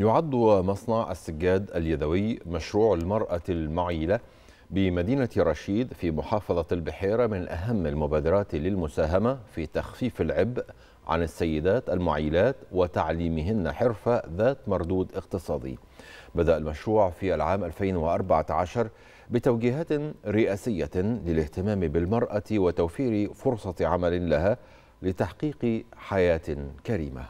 يعد مصنع السجاد اليدوي مشروع المرأة المعيلة بمدينة رشيد في محافظة البحيرة من أهم المبادرات للمساهمة في تخفيف العبء عن السيدات المعيلات وتعليمهن حرفة ذات مردود اقتصادي بدأ المشروع في العام 2014 بتوجيهات رئاسية للاهتمام بالمرأة وتوفير فرصة عمل لها لتحقيق حياة كريمة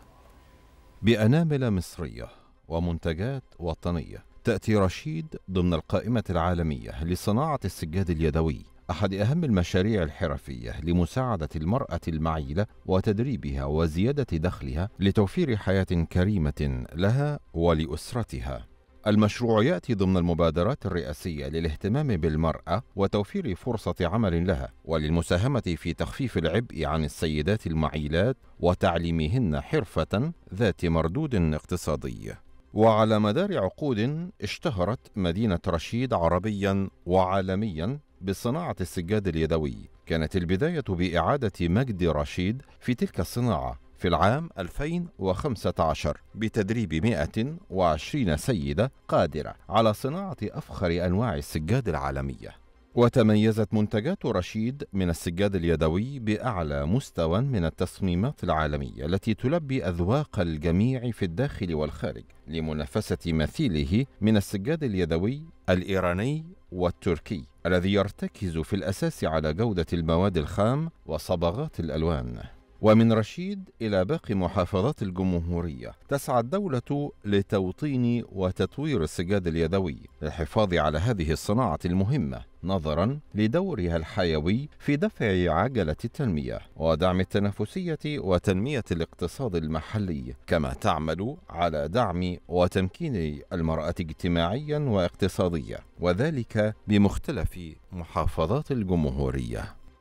بأنامل مصرية ومنتجات وطنية تأتي رشيد ضمن القائمة العالمية لصناعة السجاد اليدوي أحد أهم المشاريع الحرفية لمساعدة المرأة المعيلة وتدريبها وزيادة دخلها لتوفير حياة كريمة لها ولأسرتها. المشروع ياتي ضمن المبادرات الرئاسيه للاهتمام بالمراه وتوفير فرصه عمل لها وللمساهمه في تخفيف العبء عن السيدات المعيلات وتعليمهن حرفه ذات مردود اقتصادي وعلى مدار عقود اشتهرت مدينة رشيد عربيا وعالميا بصناعة السجاد اليدوي كانت البداية بإعادة مجد رشيد في تلك الصناعة في العام 2015 بتدريب 120 سيدة قادرة على صناعة أفخر أنواع السجاد العالمية وتميزت منتجات رشيد من السجاد اليدوي باعلى مستوى من التصميمات العالميه التي تلبي اذواق الجميع في الداخل والخارج لمنافسه مثيله من السجاد اليدوي الايراني والتركي الذي يرتكز في الاساس على جوده المواد الخام وصبغات الالوان ومن رشيد إلى باقي محافظات الجمهورية تسعى الدولة لتوطين وتطوير السجاد اليدوي للحفاظ على هذه الصناعة المهمة نظرا لدورها الحيوي في دفع عجلة التنمية ودعم التنافسية وتنمية الاقتصاد المحلي كما تعمل على دعم وتمكين المرأة اجتماعيا واقتصاديا وذلك بمختلف محافظات الجمهورية